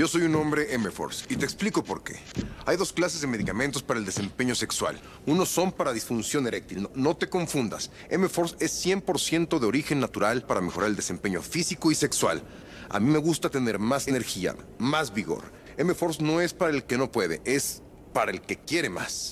Yo soy un hombre M-Force y te explico por qué. Hay dos clases de medicamentos para el desempeño sexual. Uno son para disfunción eréctil. No, te confundas. M-Force es 100% de origen natural para mejorar el desempeño físico y sexual. A mí me gusta tener más energía, más vigor. M-Force no es para el que no puede, es para el que quiere más.